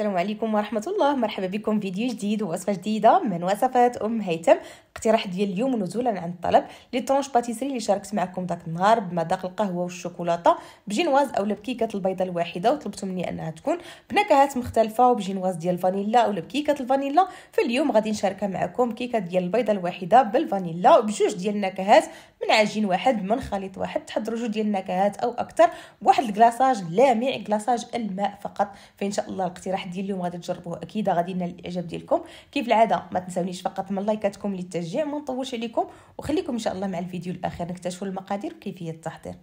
السلام عليكم ورحمة الله مرحبا بكم فيديو جديد ووصفة جديدة من وصفات أم هيثم اقتراح ديال اليوم نزولا عن الطلب لي طونش باتيسري اللي شاركت معكم داك النهار بمذاق القهوة والشوكولاتة بجينواز أو بكيكة البيضة الواحدة وطلبتوا مني أنها تكون بنكهات مختلفة وبجينواز ديال الفانيلا أو بكيكة الفانيلا فاليوم غادي نشاركها معكم كيكة ديال البيضة الواحدة بالفانيلا بجوج ديال النكهات من عجين واحد من خليط واحد تحضروا جوج ديال النكهات أو أكثر بواحد الكلاصاج لامع كلاصاج الماء فقط فإن شاء الله الاقتراح ديال اليوم غادي تجربوه اكيد غادي ينال الاعجاب ديالكم كيف العاده ما تنساونيش فقط من لايكاتكم للتشجيع ما نطولش عليكم وخليكم ان شاء الله مع الفيديو الاخير نكتشفوا المقادير وكيفيه التحضير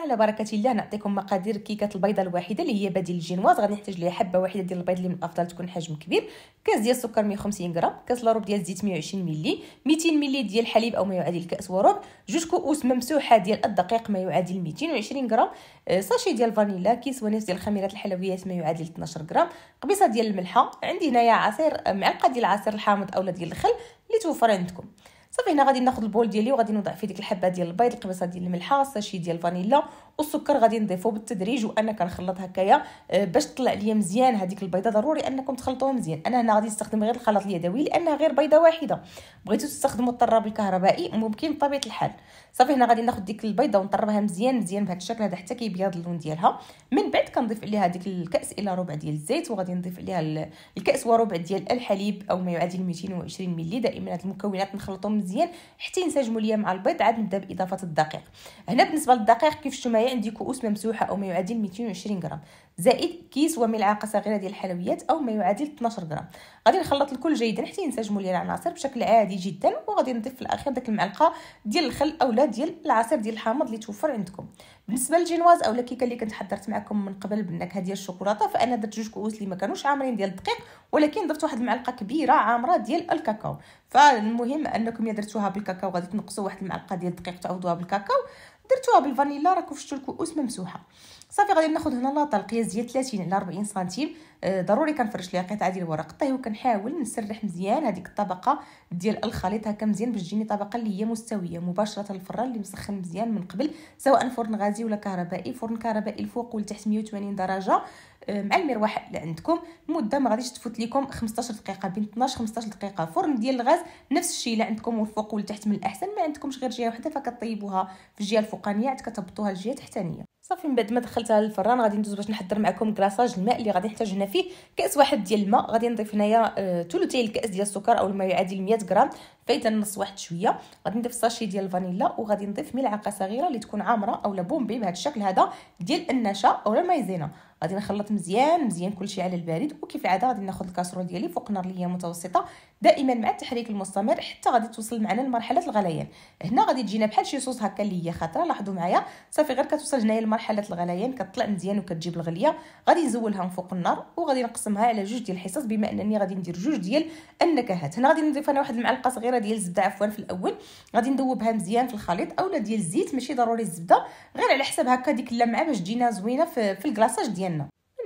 وعلى بركه الله نعطيكم مقادير كيكه البيضه الواحده اللي هي بديل الجينواز غادي نحتاج ليها حبه واحده ديال البيض اللي من الافضل تكون حجم كبير كاس ديال السكر 150 غرام كاس لا ديال الزيت 120 ملي 200 ملي ديال الحليب او ما يعادل كاس وربع جوج كؤوس ممسوحه ديال الدقيق ما يعادل 220 غرام آه، ساشي ديال الفانيلا كيس ونص ديال الخميرات الحلويات ما يعادل 12 غرام قبيصه ديال الملحه عندي هنايا عصير معلقه ديال العصير الحامض اولا ديال الخل اللي توفر عندكم صافي هنا غادي ناخذ البول ديالي وغادي نوضع فيه ديك الحبه ديال البيض القبصه ديال الملحه ساشي ديال الفانيلا والسكر غادي نضيفو بالتدريج وانا كنخلط هكايا آه، باش تطلع ليا مزيان هذيك البيضه ضروري انكم تخلطوها مزيان انا هنا غادي نستخدم غير الخلاط اليدوي لانها غير بيضه واحده بغيتو تستخدموا الطراب الكهربائي ممكن بطبيعه الحال صافي هنا غادي ناخذ ديك البيضه ونطربها مزيان مزيان بهذا الشكل هذا حتى كيبيض اللون ديالها من بعد كنضيف عليها ديك الكاس الى ربع ديال الزيت وغادي نضيف عليها الكاس وربع ديال الحليب او ما يعادل 220 ملي دائما هاد المكونات نخلطهم مزيان حتى ينسجموا ليا مع البيض عاد نبدا باضافه الدقيق هنا بالنسبه للدقيق كيف معايا عندي كؤوس ممسوحه او ما يعادل 220 غرام زائد كيس وملعقه صغيره ديال الحلويات او ما يعادل 12 غرام غادي نخلط الكل جيدا حتى ينسجموا لي العناصر بشكل عادي جدا وغادي نضيف في الاخير ديك المعلقه ديال الخل اولا ديال العصير ديال الحامض اللي توفر عندكم بالنسبه للجينواز اولا الكيكه اللي كنت حضرت معكم من قبل بالنكهه ديال الشوكولاته فانا درت جوج كؤوس اللي ما كانوش عامرين ديال الدقيق ولكن ضفت واحد المعلقه كبيره عامره ديال الكاكاو فالمهم انكم يا درتوها بالكاكاو غادي تنقصوا واحد المعلقه ديال الدقيق تعوضوها بالكاكاو درتوها بالفانيلا راكم شفتوا الكؤوس ممسوحه صافي غادي ناخذ هنا لاطه القياس ديال 30 على 40 سنتيم آه ضروري كنفرش ليها قطعه ديال الورق الطهي وكنحاول نسرح مزيان هذيك الطبقه ديال الخليط هكا مزيان باش تجيني طبقه اللي هي مستويه مباشره الفران اللي مسخن مزيان من قبل سواء فرن غازي ولا كهربائي فرن كهربائي الفوق والتحت 180 درجه مع المروحه اللي عندكم مده ما غاديش تفوت لكم 15 دقيقه بين 12 15 دقيقه فرن ديال الغاز نفس الشيء اللي عندكم والفوق والتحت من الاحسن ما عندكمش غير جهه وحده فكطيبوها في الجهه الفوقانيه عاد كتهبطوها للجهه التحتانيه صافي من بعد ما دخلتها للفران غادي ندوز باش نحضر معكم كلاصاج الماء اللي غادي نحتاج هنا فيه كاس واحد ديال الماء غادي نضيف هنايا أه، ثلثي الكاس ديال السكر او ما يعادل 100 غرام فايت نص واحد شويه غادي نضيف ساشي ديال الفانيلا وغادي نضيف ملعقه صغيره اللي تكون عامره اولا بومبي بهذا الشكل هذا ديال النشا اولا المايزينا غادي نخلط مزيان مزيان كلشي على البارد وكيف العاده غادي ناخذ الكاسرول ديالي فوق نار اللي هي متوسطه دائما مع التحريك المستمر حتى غادي توصل معنا لمرحله الغليان هنا غادي تجينا بحال شي صوص هكا اللي هي خطره لاحظوا معايا صافي غير كتوصل هنايا لمرحله الغليان كطلع مزيان وكتجيب الغليه غادي نزولها من فوق النار وغادي نقسمها على جوج ديال الحصص بما انني غادي ندير جوج ديال النكهات هنا غادي نضيف انا واحد المعلقه صغيره ديال الزبده عفوا في الاول غادي ندوبها مزيان في الخليط اولا ديال الزيت ماشي ضروري الزبده غير على حساب هكا ديك اللمعه باش تجينا زوينه في, في الكلاصاج ديال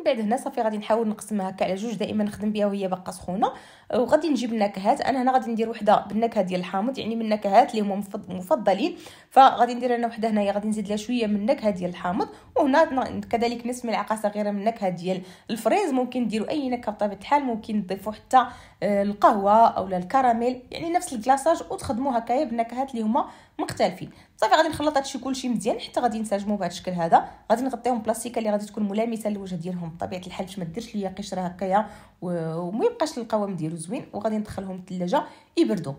بعد هنا صافي غادي نحاول نقسمها هكا على جوج دائما نخدم بها وهي باقا سخونه آه، وغادي نجيب النكهات انا هنا غادي ندير وحده بالنكهه ديال الحامض يعني من النكهات اللي هما مفضلين فغادي ندير انا وحده هنايا غادي نزيد لها شويه من النكهه ديال الحامض وهنا كذلك نصف ملعقه صغيره من النكهه ديال الفريز ممكن ديروا اي نكهه بطبيعه الحال ممكن تضيفوا حتى آه، القهوه اولا الكراميل يعني نفس الكلاصاج وتخدموها هكايا بالنكهات اللي هما مختلفين صافي غادي نخلط هادشي كلشي مزيان حتى غادي نسجمو بهذا الشكل هذا غادي نغطيهم بلاستيكه اللي غادي تكون ملامسه للوجه ديالهم بطبيعه الحال باش ما ديرش ليا قشره هكايا وما يبقاش القوام ديالو زوين وغادي ندخلهم الثلاجه يبردوا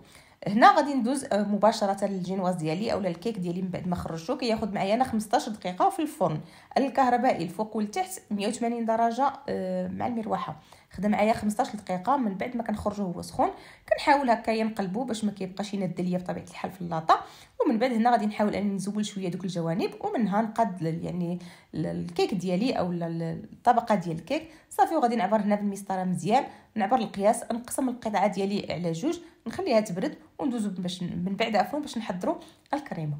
هنا غادي ندوز آه، مباشره للجينواز ديالي اولا الكيك ديالي من بعد ما خرجته كياخذ معايا انا 15 دقيقه في الفرن الكهربائي الفوق والتحت 180 درجه آه، مع المروحه خدا معايا 15 دقيقه من بعد ما كنخرجو هو سخون كنحاول هكايا نقلبو باش ما كيبقاش يناد ليا بطبيعه الحال في اللاطه ومن بعد هنا غادي نحاول انني نزول شويه دوك الجوانب ومنها نقاد يعني الكيك ديالي او الطبقه ديال الكيك صافي وغادي نعبر هنا بالمسطره مزيان نعبر القياس نقسم القطعه ديالي على جوج نخليها تبرد وندوزو باش من بعد عفوا باش نحضروا الكريمه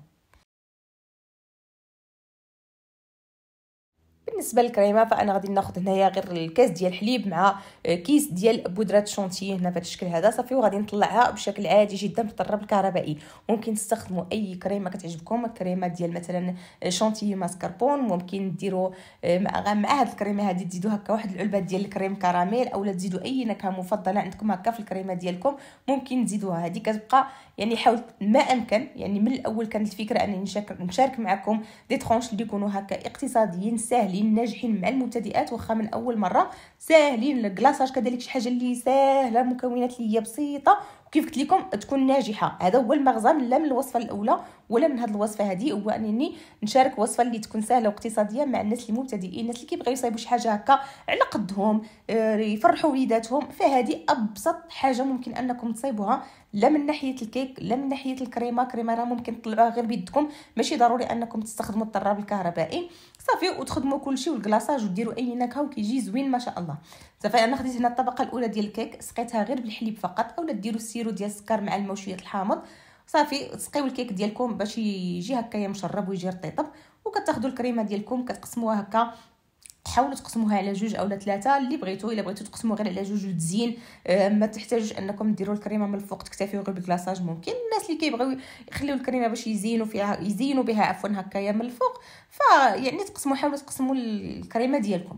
بالنسبه للكريمه فانا غادي ناخذ هنايا غير الكاس ديال الحليب مع آه، كيس ديال بودره شونتيه هنا بهذا الشكل هذا صافي وغادي نطلعها بشكل عادي جدا بالطراب الكهربائي ممكن تستخدموا اي كريمه كتعجبكم الكريمه ديال مثلا آه، شونتيه ماسكربون ممكن ديروا آه، مع مع هاد الكريمه هذه تزيدوا هكا واحد العلبه ديال الكريم كراميل اولا تزيدوا اي نكهه مفضله عندكم هكا في الكريمه ديالكم ممكن تزيدوها هذه كتبقى يعني حاولت ما امكن يعني من الاول كانت الفكره انني نشارك معكم دي ترونش اللي يكونوا هكا اقتصاديين ساهلين ناجحين ناجحين مع المبتدئات واخا من اول مره ساهلين الكلاصاج كذلك شي حاجه اللي ساهله مكونات اللي هي بسيطه وكيف قلت لكم تكون ناجحه هذا هو المغزى من لا من الوصفه الاولى ولا من هذه الوصفه هذه هو انني نشارك وصفه اللي تكون سهله واقتصاديه مع الناس المبتدئين الناس اللي كيبغيو يصايبوا شي حاجه هكا على قدهم آه، يفرحوا وليداتهم فهذه ابسط حاجه ممكن انكم تصايبوها لا من ناحيه الكيك لا من ناحيه الكريمه كريمه راه ممكن تطلعوها غير بيدكم ماشي ضروري انكم تستخدموا الطراب الكهربائي صافي وتخدموا كلشي والكلاصاج وديروا اي نكهه وكيجي زوين ما شاء الله صافي انا خديت هنا الطبقه الاولى ديال الكيك سقيتها غير بالحليب فقط اولا ديروا السيرو ديال السكر مع الماء وشويه الحامض صافي تسقيو الكيك ديالكم باش يجي هكايا مشرب ويجي رطيطب وكتاخذوا الكريمه ديالكم كتقسموها هكا تحاولوا تقسموها على جوج اولا ثلاثه اللي بغيتو الا بغيتو تقسموا غير على جوج وتزين آه، ما تحتاجوش انكم ديروا الكريمه من الفوق تكتفيوا غير بالكلاصاج ممكن الناس اللي كيبغيو يخليو الكريمه باش يزينوا فيها يزينوا بها عفوا هكايا من الفوق فيعني تقسموا حاولوا تقسموا الكريمه ديالكم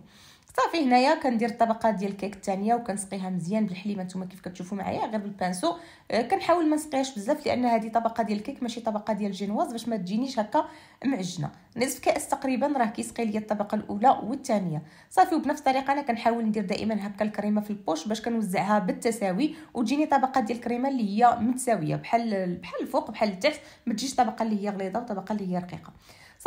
صافي هنايا كندير الطبقه ديال الكيك الثانيه وكنسقيها مزيان بالحليب نتوما كيف كتشوفوا معايا غير بالبانسو آه، كنحاول ما نسقيهاش بزاف لان هذه طبقه ديال الكيك ماشي طبقه ديال الجينواز باش ما تجينيش هكا معجنه نصف كاس تقريبا راه كيسقي لي الطبقه الاولى والثانيه صافي وبنفس الطريقه انا كنحاول ندير دائما هكا الكريمه في البوش باش كنوزعها بالتساوي وتجيني طبقه ديال الكريمه اللي هي متساويه بحال بحال الفوق بحال التحت ما تجيش طبقه اللي هي غليظه وطبقه اللي هي رقيقه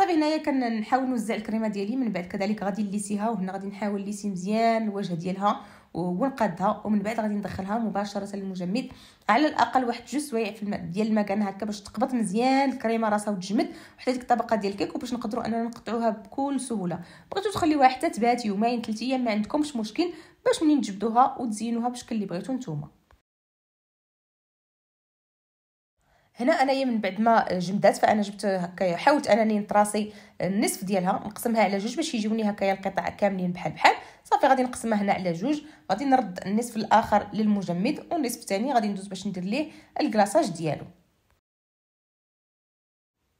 صافي هنايا كنحاول نوزع الكريمه ديالي من بعد كذلك غادي نليسيها وهنا غادي نحاول نليسي مزيان الوجه ديالها ونقادها ومن بعد غادي ندخلها مباشره للمجمد على الاقل واحد جوج سوايع في الماء ديال المكان هكا باش تقبط مزيان الكريمه راسها وتجمد وحتى ديك الطبقه ديال الكيك وباش نقدروا اننا نقطعوها بكل سهوله بغيتو تخليوها حتى تبات يومين ثلاثه ايام ما عندكمش مشكل باش منين تجبدوها وتزينوها بشكل اللي بغيتو نتوما هنا انايا من بعد ما جمدات فانا جبت هكايا حاولت انني نطراسي النصف ديالها نقسمها على جوج باش يجوني هكايا القطع كاملين بحال بحال صافي غادي نقسمها هنا على جوج غادي نرد النصف الاخر للمجمد والنصف الثاني غادي ندوز باش ندير ليه الكلاصاج ديالو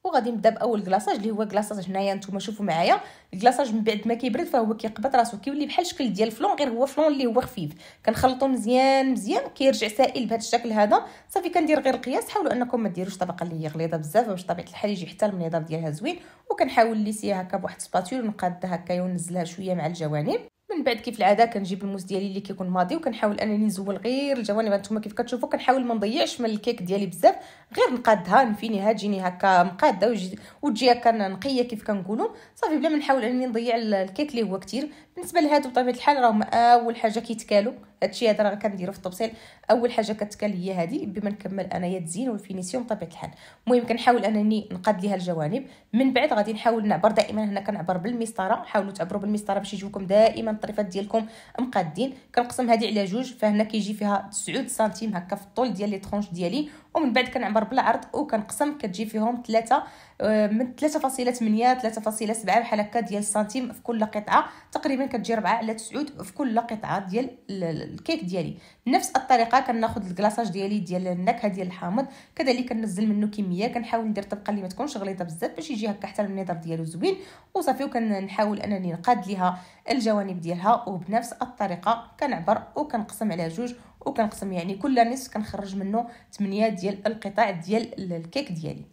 وغادي نبدا باول كلاصاج اللي هو كلاصاج هنايا نتوما شوفوا معايا الكلاصاج من بعد ما كيبرد فهو كيقبط راسو كيولي بحال شكل ديال الفلون غير هو فلون اللي هو خفيف كنخلطو مزيان مزيان كيرجع سائل بهذا الشكل هذا صافي كندير غير القياس حاولوا انكم ما ديروش طبقه اللي هي غليظه بزاف باش طبيعه الحال يجي حتى المنظار ديالها زوين وكنحاول ليسيها هكا بواحد سباتول نقادها هكا ونزلها شويه مع الجوانب من بعد كيف العاده كنجيب الموز ديالي اللي كيكون ماضي وكنحاول انني نزول غير الجوانب هانتوما يعني كيف كتشوفوا كنحاول ما نضيعش من الكيك ديالي بزاف غير نقادها نفينيها تجيني هكا مقاده وتجي هكا نقيه كيف كنقولوا صافي بلا ما نحاول انني نضيع الكيك اللي هو كثير بالنسبه لهادو بطبيعه الحال راهم اول حاجه كيتكالو هادشي هذا راه كنديرو في الطبسيل اول حاجه كتكال هي هذه بما نكمل انايا التزيين والفينيسيون بطبيعه الحال المهم كنحاول انني نقاد ليها الجوانب من بعد غادي نحاول نعبر دائما هنا كنعبر بالمسطره حاولوا تعبروا بالمسطره باش يجيوكم دائما الطريفات ديالكم مقادين كنقسم هذه على جوج فهنا كيجي فيها 9 سنتيم هكا في الطول ديال لي طرونش ديالي ومن بعد كنعبر بالعرض وكنقسم كتجي فيهم ثلاثه آه، من 3.8 3.7 بحال هكا ديال السنتيم في كل قطعه تقريبا كتجي 4 على 9 في كل قطعه ديال الكيك ديالي نفس الطريقه كناخذ الكلاصاج ديالي ديال النكهه ديال الحامض كذلك كنزل منه كميه كنحاول ندير طبقه اللي ما تكونش غليظه بزاف باش يجي هكا حتى المنظر ديالو زوين وصافي وكنحاول انني نقاد ليها الجوانب ديالها وبنفس الطريقه كنعبر وكنقسم على جوج وكنقسم يعني كل نصف كنخرج منه 8 ديال القطع ديال الكيك ديالي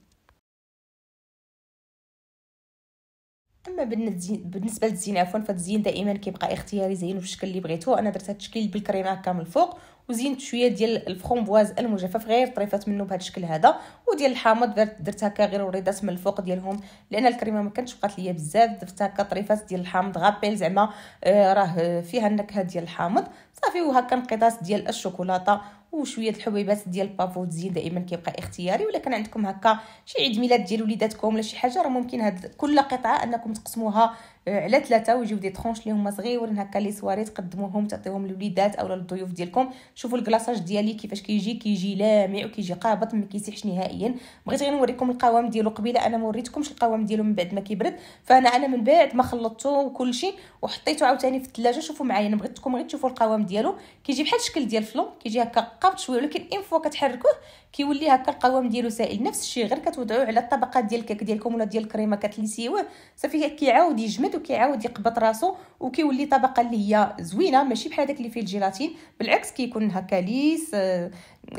اما بالنسبه للزين عفوا فالزين دائما كيبقى اختياري زينو بالشكل اللي بغيتو انا درت هذا الشكل بالكريمه هكا من الفوق وزينت شويه ديال الفخومبواز المجفف غير طريفات منه بهذا الشكل هذا وديال الحامض درت هكا غير وريدات من الفوق ديالهم لان الكريمه ما كانتش بقات ليا بزاف درت هكا طريفات ديال الحامض غابيل زعما آه، راه فيها النكهه ديال الحامض صافي وهكا انقطاس ديال الشوكولاته وشويه الحبيبات ديال بافو تزيد دائما كيبقى اختياري ولا كان عندكم هكا شي عيد ميلاد ديال وليداتكم ولا شي حاجه راه ممكن هاد كل قطعه انكم تقسموها آه، على ثلاثه ويجيو دي طرونش اللي هما صغيورين هكا لي سواري تقدموهم تعطيوهم للوليدات اولا للضيوف ديالكم شوفوا الكلاصاج ديالي كيفاش كيجي كيجي لامع وكيجي قابط ما كيسيحش نهائيا بغيت غير نوريكم القوام ديالو قبيله انا ما وريتكمش القوام ديالو من بعد ما كيبرد فانا انا من بعد ما خلطته وكلشي وحطيته عاوتاني في الثلاجه شوفوا معايا انا بغيتكم غير تشوفوا القوام ديالو كيجي بحال الشكل ديال الفلون كيجي هكا قابط شويه ولكن ان فوا كتحركوه كيولي هكا القوام ديالو سائل نفس الشيء غير كتوضعوه على الطبقات ديال الكيك ديالكم ولا ديال الكريمه كتلسيوه صافي كيعاود يجمد وكيعاود يقبط راسو وكيولي طبقه اللي هي زوينه ماشي بحال داك اللي فيه الجيلاتين بالعكس كيكون هكا ليس آه،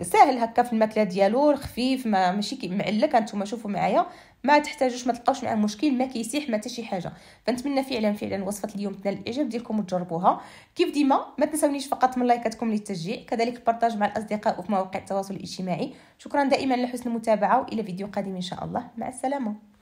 ساهل هكا في الماكله ديالو خفيف ما ماشي معلك انتم شوفوا معايا ما تحتاجوش ما تلقاوش معاه مشكل ما كيسيح ما حتى شي حاجه فنتمنى فعلا فعلا وصفه اليوم تنال الاعجاب ديالكم وتجربوها كيف ديما ما تنساونيش فقط من لايكاتكم للتشجيع كذلك البارطاج مع الاصدقاء وفي مواقع التواصل الاجتماعي شكرا دائما لحسن المتابعه والى فيديو قادم ان شاء الله مع السلامه